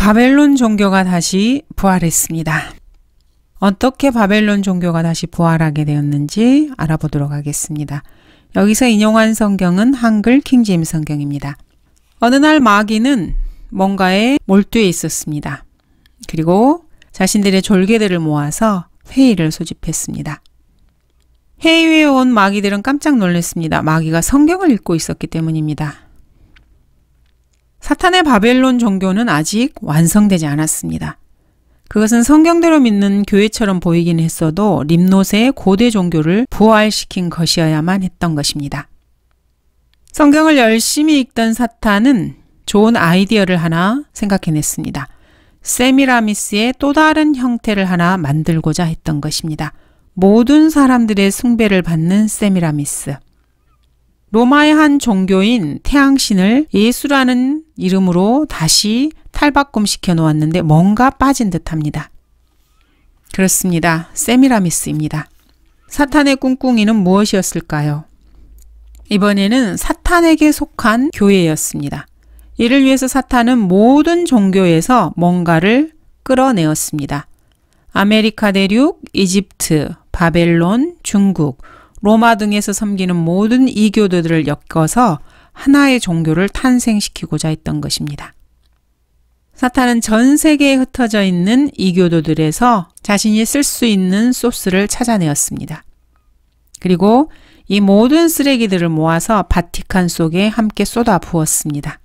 바벨론 종교가 다시 부활했습니다. 어떻게 바벨론 종교가 다시 부활하게 되었는지 알아보도록 하겠습니다. 여기서 인용한 성경은 한글 킹제임 성경입니다. 어느 날 마귀는 뭔가에 몰두해 있었습니다. 그리고 자신들의 졸개들을 모아서 회의를 소집했습니다. 회의에 온 마귀들은 깜짝 놀랐습니다. 마귀가 성경을 읽고 있었기 때문입니다. 사탄의 바벨론 종교는 아직 완성되지 않았습니다. 그것은 성경대로 믿는 교회처럼 보이긴 했어도 림노세의 고대 종교를 부활시킨 것이어야만 했던 것입니다. 성경을 열심히 읽던 사탄은 좋은 아이디어를 하나 생각해냈습니다. 세미라미스의 또 다른 형태를 하나 만들고자 했던 것입니다. 모든 사람들의 숭배를 받는 세미라미스. 로마의 한 종교인 태양신을 예수라는 이름으로 다시 탈바꿈시켜 놓았는데 뭔가 빠진 듯합니다. 그렇습니다. 세미라미스입니다. 사탄의 꿍꿍이는 무엇이었을까요? 이번에는 사탄에게 속한 교회였습니다. 이를 위해서 사탄은 모든 종교에서 뭔가를 끌어내었습니다. 아메리카 대륙, 이집트, 바벨론, 중국, 로마 등에서 섬기는 모든 이교도들을 엮어서 하나의 종교를 탄생시키고자 했던 것입니다. 사탄은 전 세계에 흩어져 있는 이교도들에서 자신이 쓸 수 있는 소스를 찾아내었습니다. 그리고 이 모든 쓰레기들을 모아서 바티칸 속에 함께 쏟아 부었습니다.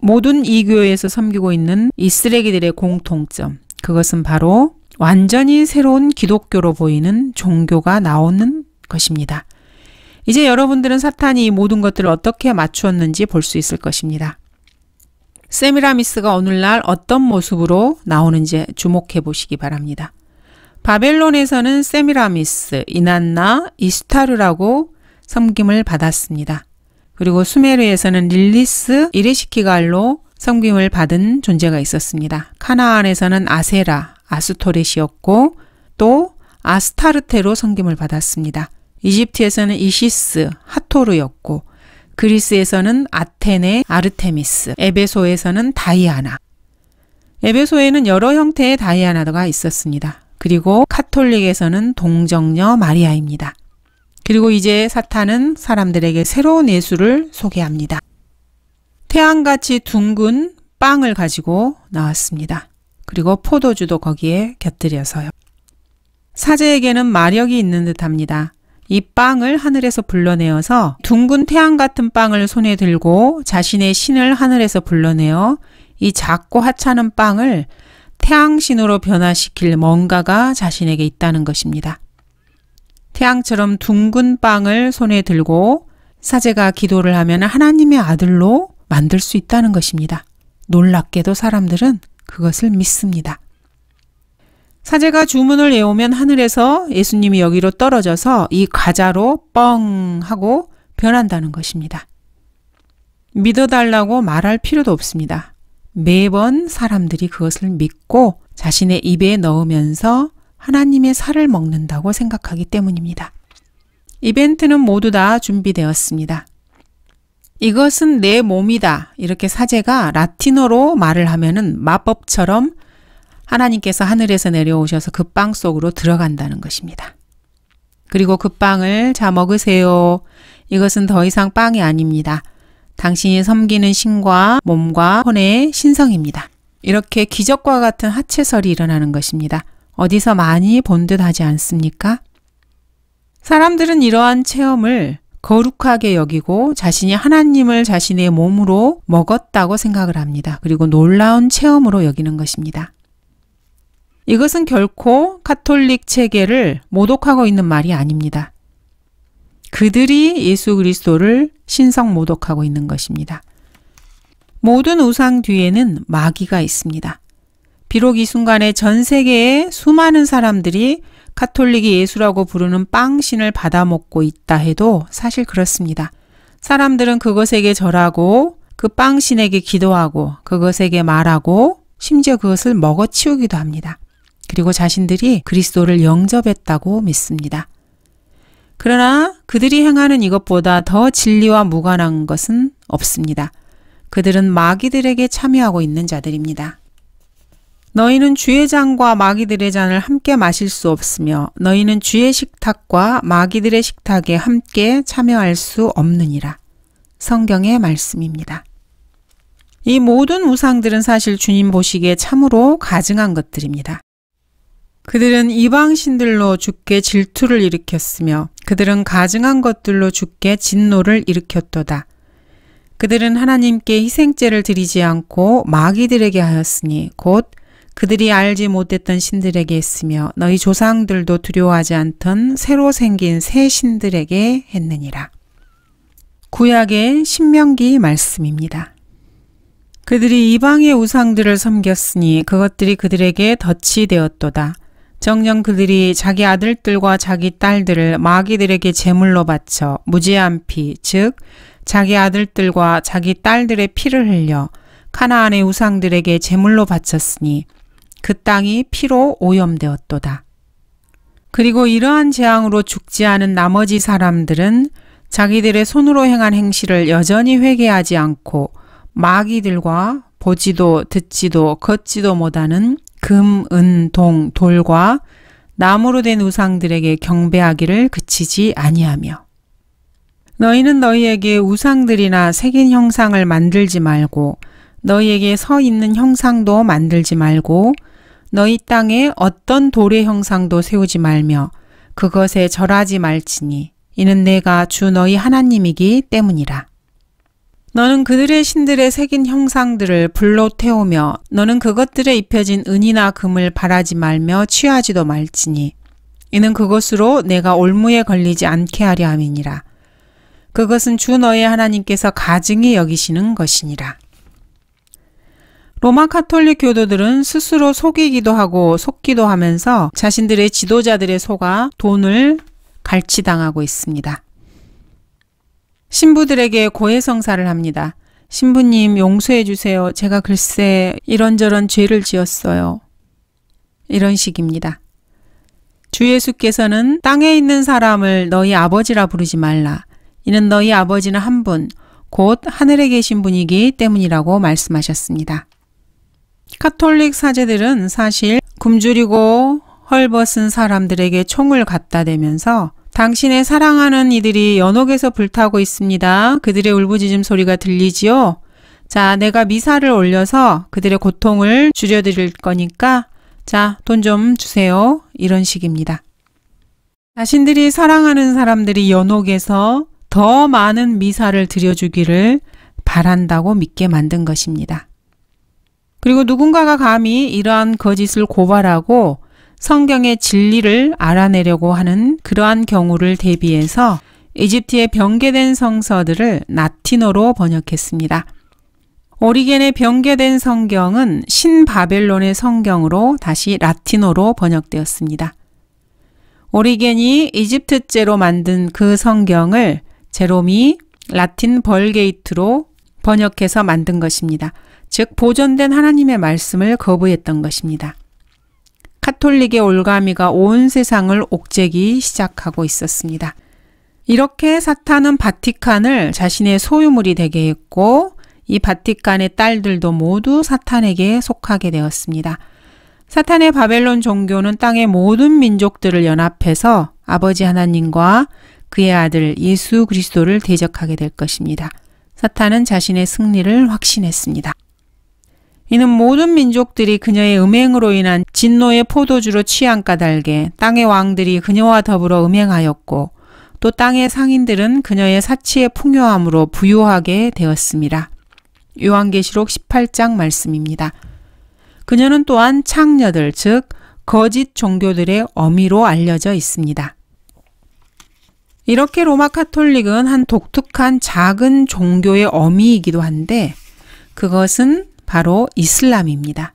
모든 이교에서 섬기고 있는 이 쓰레기들의 공통점, 그것은 바로 완전히 새로운 기독교로 보이는 종교가 나오는 것입니다. 이제 여러분들은 사탄이 모든 것들을 어떻게 맞추었는지 볼 수 있을 것입니다. 세미라미스가 오늘날 어떤 모습으로 나오는지 주목해 보시기 바랍니다. 바벨론에서는 세미라미스, 이난나, 이스타르라고 섬김을 받았습니다. 그리고 수메르에서는 릴리스, 이레시키갈로 섬김을 받은 존재가 있었습니다. 카나안에서는 아세라, 아스토렛이었고 또 아스타르테로 섬김을 받았습니다. 이집트에서는 이시스, 하토르였고 그리스에서는 아테네, 아르테미스, 에베소에서는 다이아나. 에베소에는 여러 형태의 다이아나가 있었습니다. 그리고 카톨릭에서는 동정녀 마리아입니다. 그리고 이제 사탄은 사람들에게 새로운 예수를 소개합니다. 태양같이 둥근 빵을 가지고 나왔습니다. 그리고 포도주도 거기에 곁들여서요. 사제에게는 마력이 있는 듯합니다. 이 빵을 하늘에서 불러내어서 둥근 태양 같은 빵을 손에 들고 자신의 신을 하늘에서 불러내어 이 작고 하찮은 빵을 태양신으로 변화시킬 뭔가가 자신에게 있다는 것입니다. 태양처럼 둥근 빵을 손에 들고 사제가 기도를 하면 하나님의 아들로 만들 수 있다는 것입니다. 놀랍게도 사람들은 그것을 믿습니다. 사제가 주문을 외우면 하늘에서 예수님이 여기로 떨어져서 이 과자로 뻥 하고 변한다는 것입니다. 믿어달라고 말할 필요도 없습니다. 매번 사람들이 그것을 믿고 자신의 입에 넣으면서 하나님의 살을 먹는다고 생각하기 때문입니다. 이벤트는 모두 다 준비되었습니다. 이것은 내 몸이다. 이렇게 사제가 라틴어로 말을 하면은 마법처럼 하나님께서 하늘에서 내려오셔서 그 빵 속으로 들어간다는 것입니다. 그리고 그 빵을 자 먹으세요. 이것은 더 이상 빵이 아닙니다. 당신이 섬기는 신과 몸과 혼의 신성입니다. 이렇게 기적과 같은 하체설이 일어나는 것입니다. 어디서 많이 본 듯 하지 않습니까? 사람들은 이러한 체험을 거룩하게 여기고 자신이 하나님을 자신의 몸으로 먹었다고 생각을 합니다. 그리고 놀라운 체험으로 여기는 것입니다. 이것은 결코 카톨릭 체계를 모독하고 있는 말이 아닙니다. 그들이 예수 그리스도를 신성 모독하고 있는 것입니다. 모든 우상 뒤에는 마귀가 있습니다. 비록 이 순간에 전 세계에 수많은 사람들이 카톨릭이 예수라고 부르는 빵신을 받아먹고 있다 해도 사실 그렇습니다. 사람들은 그것에게 절하고 그 빵신에게 기도하고 그것에게 말하고 심지어 그것을 먹어치우기도 합니다. 그리고 자신들이 그리스도를 영접했다고 믿습니다. 그러나 그들이 행하는 이것보다 더 진리와 무관한 것은 없습니다. 그들은 마귀들에게 참여하고 있는 자들입니다. 너희는 주의 잔과 마귀들의 잔을 함께 마실 수 없으며 너희는 주의 식탁과 마귀들의 식탁에 함께 참여할 수 없느니라. 성경의 말씀입니다. 이 모든 우상들은 사실 주님 보시기에 참으로 가증한 것들입니다. 그들은 이방 신들로 죽게 질투를 일으켰으며 그들은 가증한 것들로 죽게 진노를 일으켰도다. 그들은 하나님께 희생제를 드리지 않고 마귀들에게 하였으니 곧 그들이 알지 못했던 신들에게 했으며 너희 조상들도 두려워하지 않던 새로 생긴 새 신들에게 했느니라. 구약의 신명기 말씀입니다. 그들이 이방의 우상들을 섬겼으니 그것들이 그들에게 덫이 되었도다. 정녕 그들이 자기 아들들과 자기 딸들을 마귀들에게 제물로 바쳐 무죄한 피, 즉 자기 아들들과 자기 딸들의 피를 흘려 카나안의 우상들에게 제물로 바쳤으니 그 땅이 피로 오염되었도다. 그리고 이러한 재앙으로 죽지 않은 나머지 사람들은 자기들의 손으로 행한 행실을 여전히 회개하지 않고 마귀들과 보지도 듣지도 걷지도 못하는 금, 은, 동, 돌과 나무로 된 우상들에게 경배하기를 그치지 아니하며 너희는 너희에게 우상들이나 새긴 형상을 만들지 말고 너희에게 서 있는 형상도 만들지 말고 너희 땅에 어떤 돌의 형상도 세우지 말며 그것에 절하지 말지니 이는 내가 주 너희 하나님이기 때문이라. 너는 그들의 신들의 새긴 형상들을 불로 태우며 너는 그것들에 입혀진 은이나 금을 바라지 말며 취하지도 말지니 이는 그것으로 내가 올무에 걸리지 않게 하려 함이니라 그것은 주 너의 하나님께서 가증히 여기시는 것이니라 로마 카톨릭 교도들은 스스로 속이기도 하고 속기도 하면서 자신들의 지도자들의 속아 돈을 갈취당하고 있습니다. 신부들에게 고해성사를 합니다. 신부님 용서해 주세요. 제가 글쎄 이런저런 죄를 지었어요. 이런 식입니다. 주 예수께서는 땅에 있는 사람을 너희 아버지라 부르지 말라. 이는 너희 아버지는 한 분, 곧 하늘에 계신 분이기 때문이라고 말씀하셨습니다. 카톨릭 사제들은 사실 굶주리고 헐벗은 사람들에게 총을 갖다 대면서 당신의 사랑하는 이들이 연옥에서 불타고 있습니다. 그들의 울부짖음 소리가 들리지요? 자, 내가 미사를 올려서 그들의 고통을 줄여드릴 거니까, 자, 돈 좀 주세요. 이런 식입니다. 자신들이 사랑하는 사람들이 연옥에서 더 많은 미사를 드려주기를 바란다고 믿게 만든 것입니다. 그리고 누군가가 감히 이러한 거짓을 고발하고 성경의 진리를 알아내려고 하는 그러한 경우를 대비해서 이집트의 변개된 성서들을 라틴어로 번역했습니다. 오리겐의 변개된 성경은 신바벨론의 성경으로 다시 라틴어로 번역되었습니다. 오리겐이 이집트제로 만든 그 성경을 제롬이 라틴 벌게이트로 번역해서 만든 것입니다. 즉, 보존된 하나님의 말씀을 거부했던 것입니다. 카톨릭의 올가미가 온 세상을 옥죄기 시작하고 있었습니다. 이렇게 사탄은 바티칸을 자신의 소유물이 되게 했고 이 바티칸의 딸들도 모두 사탄에게 속하게 되었습니다. 사탄의 바벨론 종교는 땅의 모든 민족들을 연합해서 아버지 하나님과 그의 아들 예수 그리스도를 대적하게 될 것입니다. 사탄은 자신의 승리를 확신했습니다. 이는 모든 민족들이 그녀의 음행으로 인한 진노의 포도주로 취한 까닭에 땅의 왕들이 그녀와 더불어 음행하였고 또 땅의 상인들은 그녀의 사치의 풍요함으로 부유하게 되었습니다. 요한계시록 18장 말씀입니다. 그녀는 또한 창녀들, 즉, 거짓 종교들의 어미로 알려져 있습니다. 이렇게 로마 카톨릭은 한 독특한 작은 종교의 어미이기도 한데, 그것은 바로 이슬람입니다.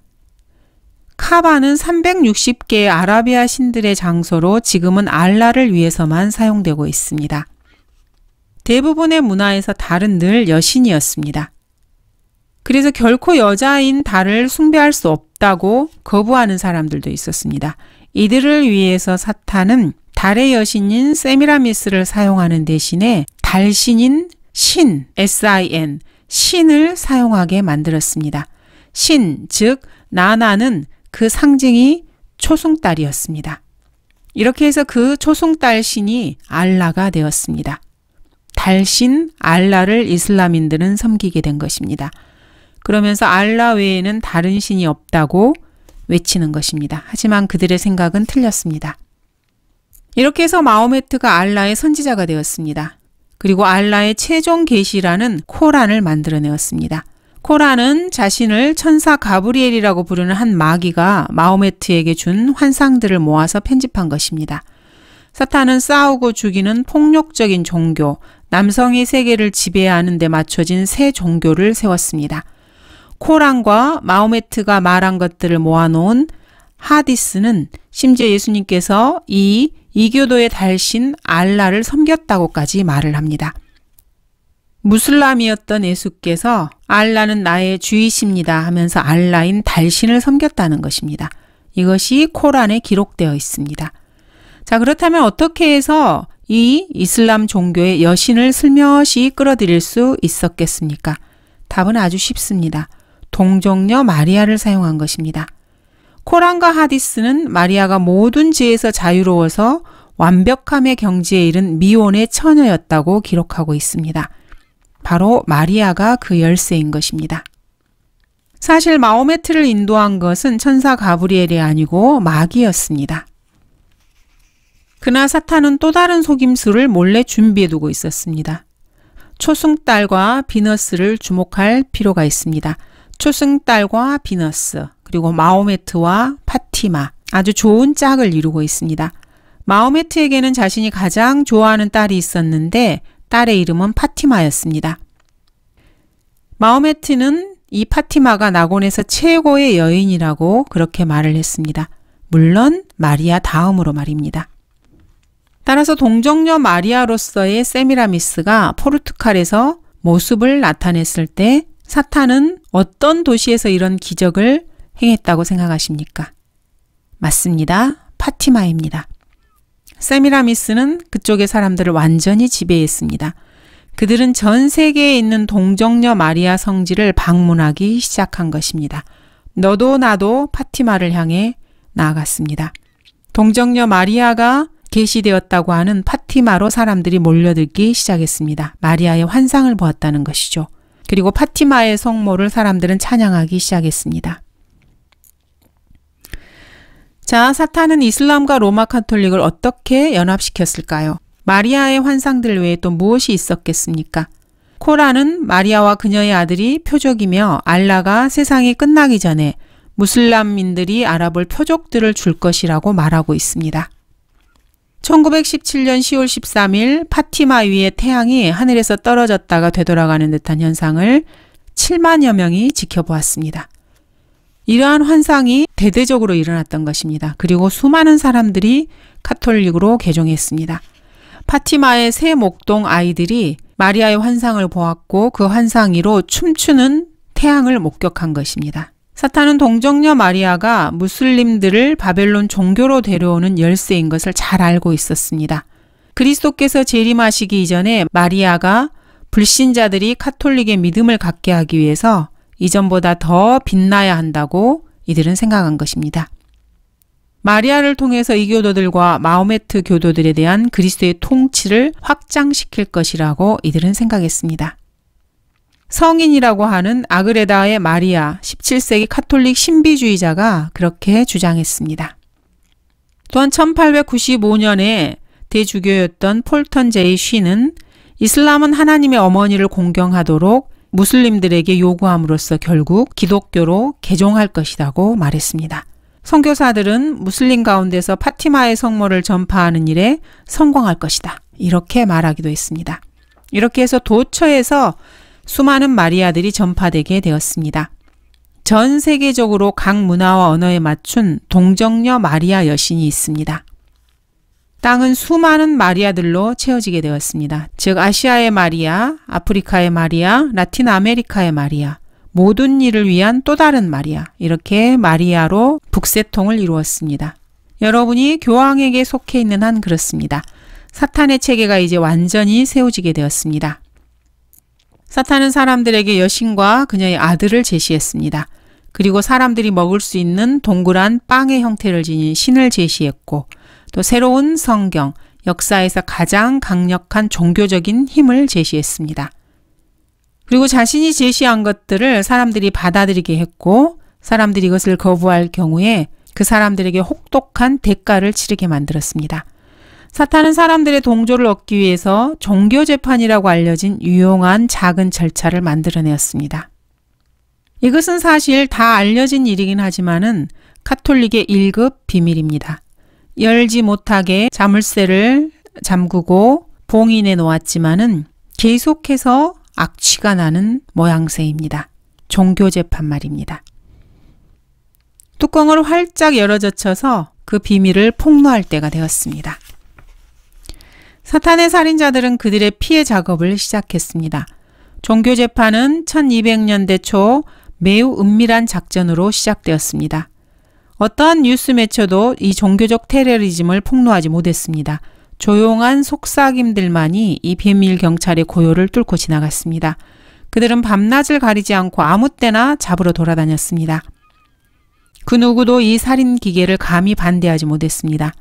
카바는 360개의 아라비아 신들의 장소로 지금은 알라를 위해서만 사용되고 있습니다. 대부분의 문화에서 달은 늘 여신이었습니다. 그래서 결코 여자인 달을 숭배할 수 없다고 거부하는 사람들도 있었습니다. 이들을 위해서 사탄은 달의 여신인 세미라미스를 사용하는 대신에 달신인 신, S-I-N, 신을 사용하게 만들었습니다. 신, 즉, 나나는 그 상징이 초승달이었습니다. 이렇게 해서 그 초승달 신이 알라가 되었습니다. 달신 알라를 이슬람인들은 섬기게 된 것입니다. 그러면서 알라 외에는 다른 신이 없다고 외치는 것입니다. 하지만 그들의 생각은 틀렸습니다. 이렇게 해서 마호메트가 알라의 선지자가 되었습니다. 그리고 알라의 최종 계시라는 코란을 만들어내었습니다. 코란은 자신을 천사 가브리엘이라고 부르는 한 마귀가 마호메트에게 준 환상들을 모아서 편집한 것입니다. 사탄은 싸우고 죽이는 폭력적인 종교, 남성의 세계를 지배하는 데 맞춰진 새 종교를 세웠습니다. 코란과 마호메트가 말한 것들을 모아놓은 하디스는 심지어 예수님께서 이 이교도의 달신 알라를 섬겼다고까지 말을 합니다. 무슬람이었던 예수께서 알라는 나의 주이십니다 하면서 알라인 달신을 섬겼다는 것입니다. 이것이 코란에 기록되어 있습니다. 자, 그렇다면 어떻게 해서 이 이슬람 종교의 여신을 슬며시 끌어들일 수 있었겠습니까? 답은 아주 쉽습니다. 동정녀 마리아를 사용한 것입니다. 코란과 하디스는 마리아가 모든 죄에서 자유로워서 완벽함의 경지에 이른 미혼의 처녀였다고 기록하고 있습니다. 바로 마리아가 그 열쇠인 것입니다. 사실 마오메트를 인도한 것은 천사 가브리엘이 아니고 마귀였습니다. 그나 사탄은 또 다른 속임수를 몰래 준비해 두고 있었습니다. 초승달과 비너스를 주목할 필요가 있습니다. 초승달과 비너스, 그리고 마오메트와 파티마 아주 좋은 짝을 이루고 있습니다. 마오메트에게는 자신이 가장 좋아하는 딸이 있었는데 딸의 이름은 파티마였습니다. 마오메트는이 파티마가 낙원에서 최고의 여인이라고 그렇게 말을 했습니다. 물론 마리아 다음으로 말입니다. 따라서 동정녀 마리아로서의 세미라미스가 포르투칼에서 모습을 나타냈을 때 사탄은 어떤 도시에서 이런 기적을 행했다고 생각하십니까? 맞습니다. 파티마입니다. 세미라미스는 그쪽의 사람들을 완전히 지배했습니다. 그들은 전 세계에 있는 동정녀 마리아 성지를 방문하기 시작한 것입니다. 너도 나도 파티마를 향해 나아갔습니다. 동정녀 마리아가 계시되었다고 하는 파티마로 사람들이 몰려들기 시작했습니다. 마리아의 환상을 보았다는 것이죠. 그리고 파티마의 성모를 사람들은 찬양하기 시작했습니다. 자, 사탄은 이슬람과 로마 카톨릭을 어떻게 연합시켰을까요? 마리아의 환상들 외에 또 무엇이 있었겠습니까? 코란은 마리아와 그녀의 아들이 표적이며 알라가 세상이 끝나기 전에 무슬람민들이 알아볼 표적들을 줄 것이라고 말하고 있습니다. 1917년 10월 13일 파티마 위의 태양이 하늘에서 떨어졌다가 되돌아가는 듯한 현상을 7만여 명이 지켜보았습니다. 이러한 환상이 대대적으로 일어났던 것입니다. 그리고 수많은 사람들이 카톨릭으로 개종했습니다. 파티마의 세 목동 아이들이 마리아의 환상을 보았고 그환상위로 춤추는 태양을 목격한 것입니다. 사탄은 동정녀 마리아가 무슬림들을 바벨론 종교로 데려오는 열쇠인 것을 잘 알고 있었습니다. 그리스도께서 재림하시기 이전에 마리아가 불신자들이 카톨릭의 믿음을 갖게 하기 위해서 이전보다 더 빛나야 한다고 이들은 생각한 것입니다. 마리아를 통해서 이교도들과 마호메트 교도들에 대한 그리스도의 통치를 확장시킬 것이라고 이들은 생각했습니다. 성인이라고 하는 아그레다의 마리아 17세기 카톨릭 신비주의자가 그렇게 주장했습니다. 또한 1895년에 대주교였던 폴턴 제이 쉬는 이슬람은 하나님의 어머니를 공경하도록 무슬림들에게 요구함으로써 결국 기독교로 개종할 것이라고 말했습니다. 성교사들은 무슬림 가운데서 파티마의 성모를 전파하는 일에 성공할 것이다. 이렇게 말하기도 했습니다. 이렇게 해서 도처에서 수많은 마리아들이 전파되게 되었습니다. 전 세계적으로 각 문화와 언어에 맞춘 동정녀 마리아 여신이 있습니다. 땅은 수많은 마리아들로 채워지게 되었습니다. 즉 아시아의 마리아, 아프리카의 마리아, 라틴 아메리카의 마리아, 모든 일을 위한 또 다른 마리아, 이렇게 마리아로 북새통을 이루었습니다. 여러분이 교황에게 속해 있는 한 그렇습니다. 사탄의 체계가 이제 완전히 세워지게 되었습니다. 사탄은 사람들에게 여신과 그녀의 아들을 제시했습니다. 그리고 사람들이 먹을 수 있는 동그란 빵의 형태를 지닌 신을 제시했고 또 새로운 성경, 역사에서 가장 강력한 종교적인 힘을 제시했습니다. 그리고 자신이 제시한 것들을 사람들이 받아들이게 했고 사람들이 이것을 거부할 경우에 그 사람들에게 혹독한 대가를 치르게 만들었습니다. 사탄은 사람들의 동조를 얻기 위해서 종교 재판이라고 알려진 유용한 작은 절차를 만들어내었습니다. 이것은 사실 다 알려진 일이긴 하지만은 카톨릭의 1급 비밀입니다. 열지 못하게 자물쇠를 잠그고 봉인해 놓았지만은 계속해서 악취가 나는 모양새입니다. 종교 재판 말입니다. 뚜껑을 활짝 열어젖혀서 그 비밀을 폭로할 때가 되었습니다. 사탄의 살인자들은 그들의 피해 작업을 시작했습니다. 종교 재판은 1200년대 초 매우 은밀한 작전으로 시작되었습니다. 어떠한 뉴스 매체도 이 종교적 테러리즘을 폭로하지 못했습니다. 조용한 속삭임들만이 이 비밀 경찰의 고요를 뚫고 지나갔습니다. 그들은 밤낮을 가리지 않고 아무 때나 잡으러 돌아다녔습니다. 그 누구도 이 살인 기계를 감히 반대하지 못했습니다.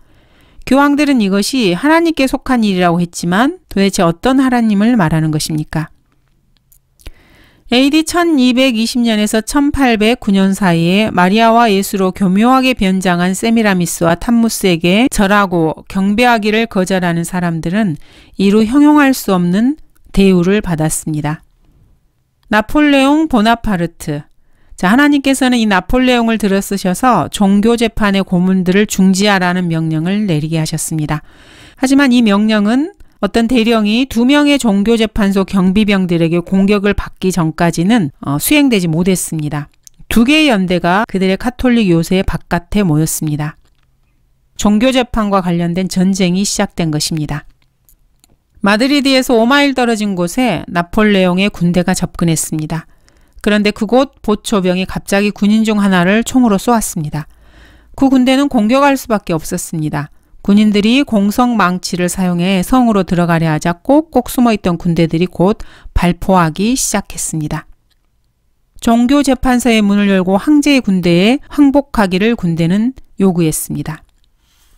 교황들은 이것이 하나님께 속한 일이라고 했지만 도대체 어떤 하나님을 말하는 것입니까? AD 1220년에서 1809년 사이에 마리아와 예수로 교묘하게 변장한 세미라미스와 탐무스에게 절하고 경배하기를 거절하는 사람들은 이루 형용할 수 없는 대우를 받았습니다. 나폴레옹 보나파르트, 자, 하나님께서는 이 나폴레옹을 들어쓰셔서 종교 재판의 고문들을 중지하라는 명령을 내리게 하셨습니다. 하지만 이 명령은 어떤 대령이 두 명의 종교 재판소 경비병들에게 공격을 받기 전까지는 어, 수행되지 못했습니다. 두 개의 연대가 그들의 카톨릭 요새 의 바깥에 모였습니다. 종교 재판과 관련된 전쟁이 시작된 것입니다. 마드리드에서 5마일 떨어진 곳에 나폴레옹의 군대가 접근했습니다. 그런데 그곳 보초병이 갑자기 군인 중 하나를 총으로 쏘았습니다. 그 군대는 공격할 수밖에 없었습니다. 군인들이 공성 망치를 사용해 성으로 들어가려 하자 꼭꼭 숨어있던 군대들이 곧 발포하기 시작했습니다. 종교 재판서의 문을 열고 황제의 군대에 항복하기를 군대는 요구했습니다.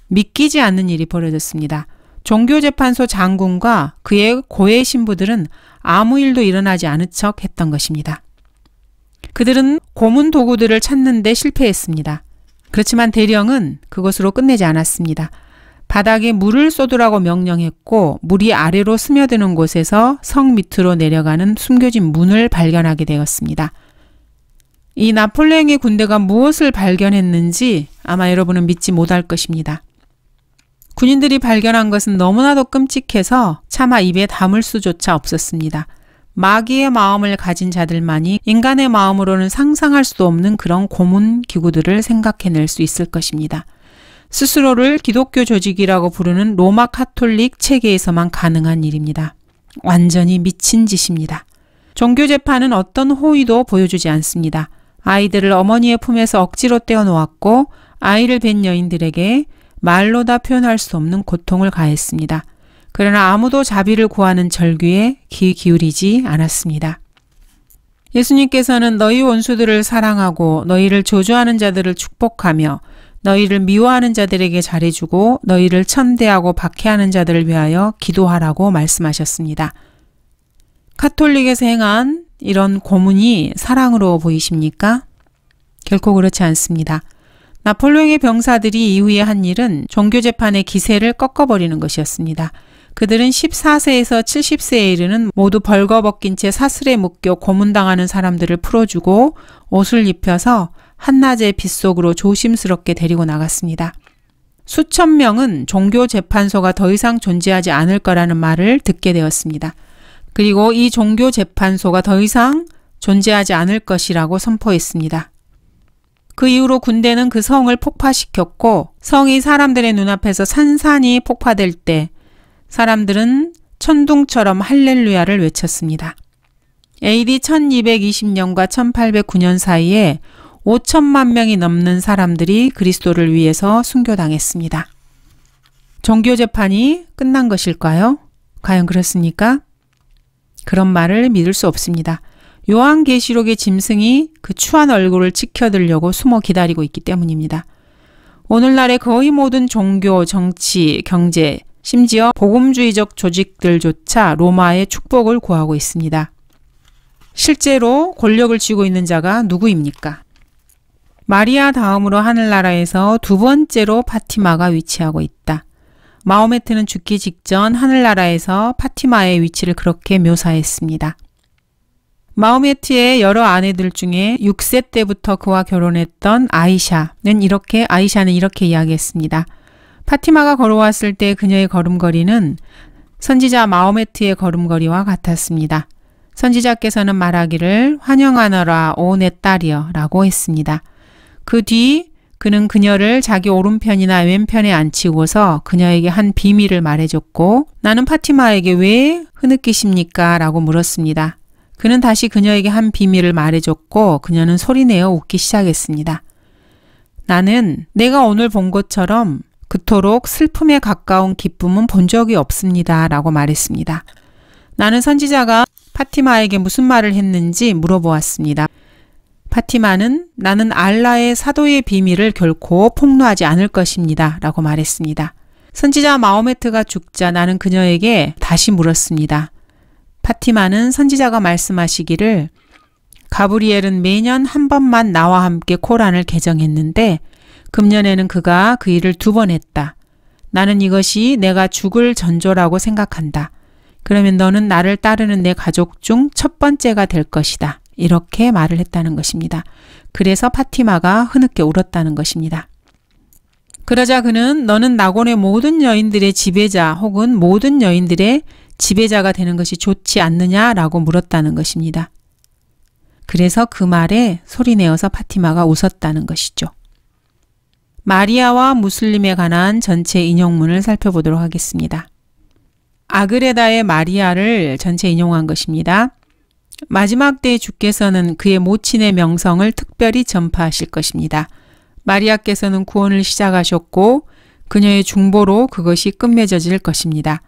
믿기지 않는 일이 벌어졌습니다. 종교 재판소 장군과 그의 고해 신부들은 아무 일도 일어나지 않은 척 했던 것입니다. 그들은 고문 도구들을 찾는데 실패했습니다. 그렇지만 대령은 그것으로 끝내지 않았습니다. 바닥에 물을 쏟으라고 명령했고 물이 아래로 스며드는 곳에서 성 밑으로 내려가는 숨겨진 문을 발견하게 되었습니다. 이 나폴레옹의 군대가 무엇을 발견했는지 아마 여러분은 믿지 못할 것입니다. 군인들이 발견한 것은 너무나도 끔찍해서 차마 입에 담을 수조차 없었습니다. 마귀의 마음을 가진 자들만이 인간의 마음으로는 상상할 수도 없는 그런 고문 기구들을 생각해낼 수 있을 것입니다. 스스로를 기독교 조직이라고 부르는 로마 카톨릭 체계에서만 가능한 일입니다. 완전히 미친 짓입니다. 종교 재판은 어떤 호의도 보여주지 않습니다. 아이들을 어머니의 품에서 억지로 떼어놓았고 아이를 뵌 여인들에게 말로 다 표현할 수 없는 고통을 가했습니다. 그러나 아무도 자비를 구하는 절규에 귀 기울이지 않았습니다. 예수님께서는 너희 원수들을 사랑하고 너희를 조조하는 자들을 축복하며 너희를 미워하는 자들에게 잘해주고 너희를 천대하고 박해하는 자들을 위하여 기도하라고 말씀하셨습니다. 카톨릭에서 행한 이런 고문이 사랑으로 보이십니까? 결코 그렇지 않습니다. 나폴레옹의 병사들이 이후에 한 일은 종교재판의 기세를 꺾어버리는 것이었습니다. 그들은 14세에서 70세에 이르는 모두 벌거벗긴 채 사슬에 묶여 고문당하는 사람들을 풀어주고 옷을 입혀서 한낮의 빗속으로 조심스럽게 데리고 나갔습니다. 수천 명은 종교 재판소가 더 이상 존재하지 않을 거라는 말을 듣게 되었습니다. 그리고 이 종교 재판소가 더 이상 존재하지 않을 것이라고 선포했습니다. 그 이후로 군대는 그 성을 폭파시켰고 성이 사람들의 눈앞에서 산산이 폭파될 때 사람들은 천둥처럼 할렐루야를 외쳤습니다. AD 1220년과 1809년 사이에 5천만 명이 넘는 사람들이 그리스도를 위해서 순교당했습니다. 종교 재판이 끝난 것일까요? 과연 그렇습니까? 그런 말을 믿을 수 없습니다. 요한계시록의 짐승이 그 추한 얼굴을 지켜들려고 숨어 기다리고 있기 때문입니다. 오늘날의 거의 모든 종교, 정치, 경제, 심지어 복음주의적 조직들조차 로마의 축복을 구하고 있습니다. 실제로 권력을 쥐고 있는 자가 누구입니까? 마리아 다음으로 하늘나라에서 두 번째로 파티마가 위치하고 있다. 마오메트는 죽기 직전 하늘나라에서 파티마의 위치를 그렇게 묘사했습니다. 마오메트의 여러 아내들 중에 6세 때부터 그와 결혼했던 아이샤는 이렇게 아이샤는 이렇게 이야기했습니다. 파티마가 걸어왔을 때 그녀의 걸음걸이는 선지자 마호메트의 걸음걸이와 같았습니다. 선지자께서는 말하기를 환영하너라 오내 딸이여 라고 했습니다. 그 뒤 그는 그녀를 자기 오른편이나 왼편에 앉히고서 그녀에게 한 비밀을 말해줬고 나는 파티마에게 왜 흐느끼십니까? 라고 물었습니다. 그는 다시 그녀에게 한 비밀을 말해줬고 그녀는 소리내어 웃기 시작했습니다. 나는 내가 오늘 본 것처럼 그토록 슬픔에 가까운 기쁨은 본 적이 없습니다. 라고 말했습니다. 나는 선지자가 파티마에게 무슨 말을 했는지 물어보았습니다. 파티마는 나는 알라의 사도의 비밀을 결코 폭로하지 않을 것입니다. 라고 말했습니다. 선지자 마호메트가 죽자 나는 그녀에게 다시 물었습니다. 파티마는 선지자가 말씀하시기를 가브리엘은 매년 한 번만 나와 함께 코란을 개정했는데 금년에는 그가 그 일을 두 번 했다. 나는 이것이 내가 죽을 전조라고 생각한다. 그러면 너는 나를 따르는 내 가족 중 첫 번째가 될 것이다. 이렇게 말을 했다는 것입니다. 그래서 파티마가 흐느껴 울었다는 것입니다. 그러자 그는 너는 낙원의 모든 여인들의 지배자 혹은 모든 여인들의 지배자가 되는 것이 좋지 않느냐라고 물었다는 것입니다. 그래서 그 말에 소리내어서 파티마가 웃었다는 것이죠. 마리아와 무슬림에 관한 전체 인용문을 살펴보도록 하겠습니다. 아그레다의 마리아를 전체 인용한 것입니다. 마지막 때 주께서는 그의 모친의 명성을 특별히 전파하실 것입니다. 마리아께서는 구원을 시작하셨고 그녀의 중보로 그것이 끝맺어질 것입니다.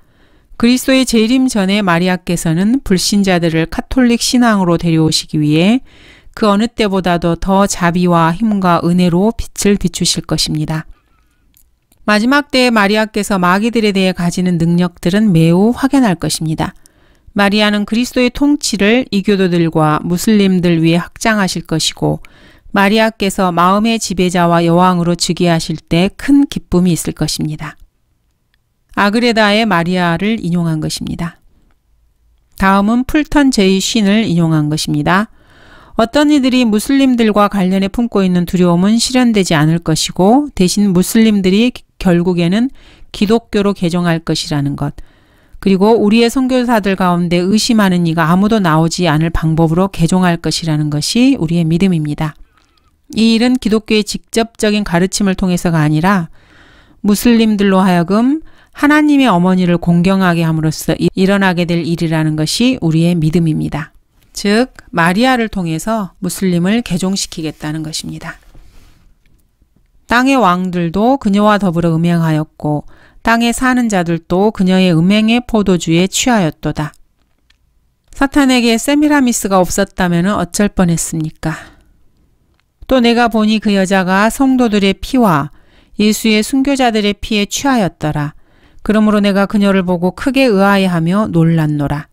그리스도의 재림 전에 마리아께서는 불신자들을 카톨릭 신앙으로 데려오시기 위해 그 어느 때보다도 더 자비와 힘과 은혜로 빛을 비추실 것입니다. 마지막 때에 마리아께서 마귀들에 대해 가지는 능력들은 매우 확연할 것입니다. 마리아는 그리스도의 통치를 이교도들과 무슬림들 위해 확장하실 것이고 마리아께서 마음의 지배자와 여왕으로 즉위하실 때 큰 기쁨이 있을 것입니다. 아그레다의 마리아를 인용한 것입니다. 다음은 풀턴 제이 쉰을 인용한 것입니다. 어떤 이들이 무슬림들과 관련해 품고 있는 두려움은 실현되지 않을 것이고 대신 무슬림들이 결국에는 기독교로 개종할 것이라는 것. 그리고 우리의 선교사들 가운데 의심하는 이가 아무도 나오지 않을 방법으로 개종할 것이라는 것이 우리의 믿음입니다. 이 일은 기독교의 직접적인 가르침을 통해서가 아니라 무슬림들로 하여금 하나님의 어머니를 공경하게 함으로써 일어나게 될 일이라는 것이 우리의 믿음입니다. 즉 마리아를 통해서 무슬림을 개종시키겠다는 것입니다. 땅의 왕들도 그녀와 더불어 음행하였고 땅에 사는 자들도 그녀의 음행의 포도주에 취하였도다. 사탄에게 세미라미스가 없었다면 어쩔 뻔했습니까? 또 내가 보니 그 여자가 성도들의 피와 예수의 순교자들의 피에 취하였더라. 그러므로 내가 그녀를 보고 크게 의아해하며 놀랐노라.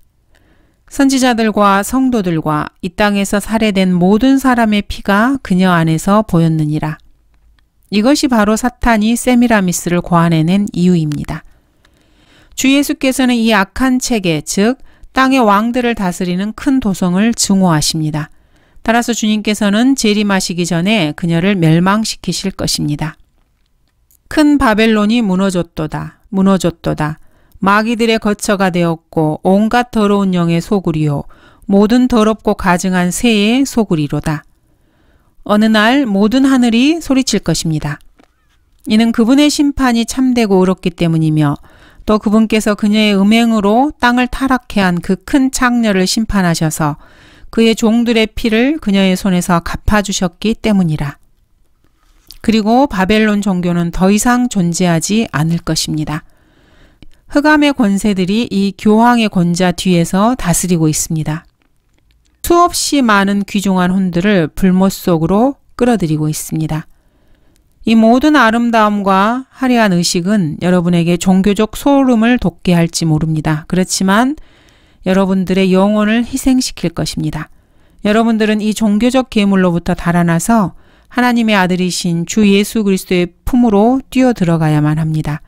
선지자들과 성도들과 이 땅에서 살해된 모든 사람의 피가 그녀 안에서 보였느니라. 이것이 바로 사탄이 세미라미스를 고안해낸 이유입니다. 주 예수께서는 이 악한 체계, 즉 땅의 왕들을 다스리는 큰 도성을 증오하십니다. 따라서 주님께서는 재림하시기 전에 그녀를 멸망시키실 것입니다. 큰 바벨론이 무너졌도다, 무너졌도다. 마귀들의 거처가 되었고 온갖 더러운 영의 소굴이요 모든 더럽고 가증한 새의 소굴이로다. 어느 날 모든 하늘이 소리칠 것입니다. 이는 그분의 심판이 참되고 의롭기 때문이며 또 그분께서 그녀의 음행으로 땅을 타락해 한 그 큰 창녀를 심판하셔서 그의 종들의 피를 그녀의 손에서 갚아주셨기 때문이라. 그리고 바벨론 종교는 더 이상 존재하지 않을 것입니다. 흑암의 권세들이 이 교황의 권자 뒤에서 다스리고 있습니다. 수없이 많은 귀중한 혼들을 불못 속으로 끌어들이고 있습니다. 이 모든 아름다움과 화려한 의식은 여러분에게 종교적 소름을 돋게 할지 모릅니다. 그렇지만 여러분들의 영혼을 희생시킬 것입니다. 여러분들은 이 종교적 괴물로부터 달아나서 하나님의 아들이신 주 예수 그리스도의 품으로 뛰어들어가야만 합니다.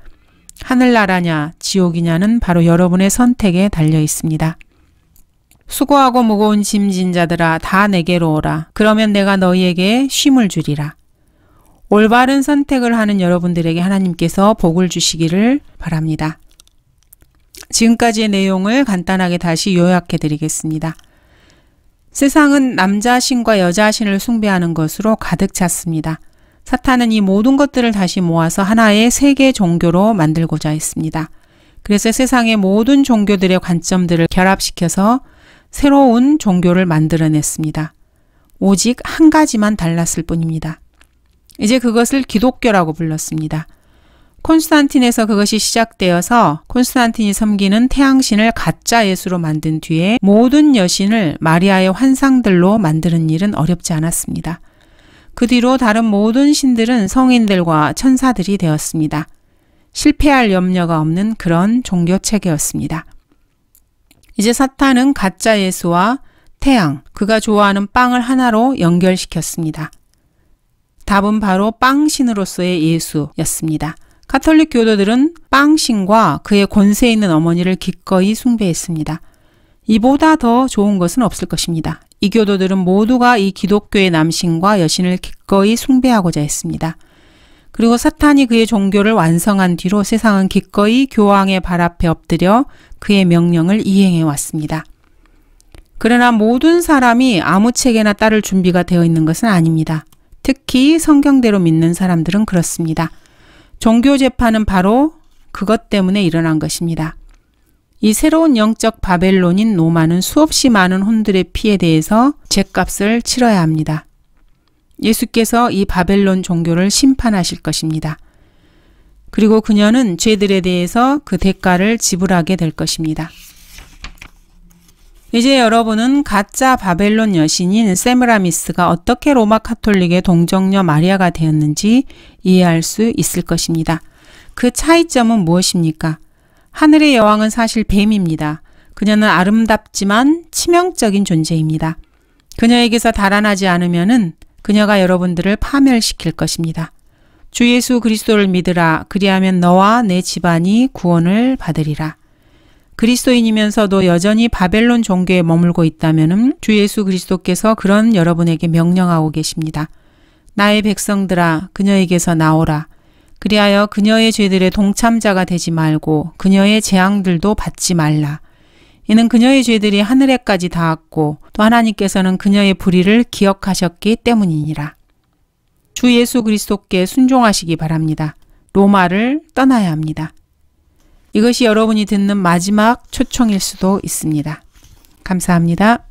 하늘나라냐, 지옥이냐는 바로 여러분의 선택에 달려 있습니다. 수고하고 무거운 짐진 자들아 다 내게로 오라. 그러면 내가 너희에게 쉼을 주리라. 올바른 선택을 하는 여러분들에게 하나님께서 복을 주시기를 바랍니다. 지금까지의 내용을 간단하게 다시 요약해 드리겠습니다. 세상은 남자신과 여자신을 숭배하는 것으로 가득 찼습니다. 사탄은 이 모든 것들을 다시 모아서 하나의 세계 종교로 만들고자 했습니다. 그래서 세상의 모든 종교들의 관점들을 결합시켜서 새로운 종교를 만들어냈습니다. 오직 한 가지만 달랐을 뿐입니다. 이제 그것을 기독교라고 불렀습니다. 콘스탄틴에서 그것이 시작되어서 콘스탄틴이 섬기는 태양신을 가짜 예수로 만든 뒤에 모든 여신을 마리아의 환상들로 만드는 일은 어렵지 않았습니다. 그 뒤로 다른 모든 신들은 성인들과 천사들이 되었습니다. 실패할 염려가 없는 그런 종교 체계였습니다. 이제 사탄은 가짜 예수와 태양, 그가 좋아하는 빵을 하나로 연결시켰습니다. 답은 바로 빵신으로서의 예수였습니다. 카톨릭 교도들은 빵신과 그의 권세 있는 어머니를 기꺼이 숭배했습니다. 이보다 더 좋은 것은 없을 것입니다. 이교도들은 모두가 이 기독교의 남신과 여신을 기꺼이 숭배하고자 했습니다. 그리고 사탄이 그의 종교를 완성한 뒤로 세상은 기꺼이 교황의 발 앞에 엎드려 그의 명령을 이행해 왔습니다. 그러나 모든 사람이 아무 책에나 따를 준비가 되어 있는 것은 아닙니다. 특히 성경대로 믿는 사람들은 그렇습니다. 종교 재판은 바로 그것 때문에 일어난 것입니다. 이 새로운 영적 바벨론인 로마는 수없이 많은 혼들의 피에 대해서 죗값을 치러야 합니다. 예수께서 이 바벨론 종교를 심판하실 것입니다. 그리고 그녀는 죄들에 대해서 그 대가를 지불하게 될 것입니다. 이제 여러분은 가짜 바벨론 여신인 세무라미스가 어떻게 로마 카톨릭의 동정녀 마리아가 되었는지 이해할 수 있을 것입니다. 그 차이점은 무엇입니까? 하늘의 여왕은 사실 뱀입니다. 그녀는 아름답지만 치명적인 존재입니다. 그녀에게서 달아나지 않으면은 그녀가 여러분들을 파멸시킬 것입니다. 주 예수 그리스도를 믿으라. 그리하면 너와 내 집안이 구원을 받으리라. 그리스도인이면서도 여전히 바벨론 종교에 머물고 있다면 은주 예수 그리스도께서 그런 여러분에게 명령하고 계십니다. 나의 백성들아 그녀에게서 나오라. 그리하여 그녀의 죄들의 동참자가 되지 말고 그녀의 재앙들도 받지 말라. 이는 그녀의 죄들이 하늘에까지 닿았고 또 하나님께서는 그녀의 불의를 기억하셨기 때문이니라. 주 예수 그리스도께 순종하시기 바랍니다. 로마를 떠나야 합니다. 이것이 여러분이 듣는 마지막 초청일 수도 있습니다. 감사합니다.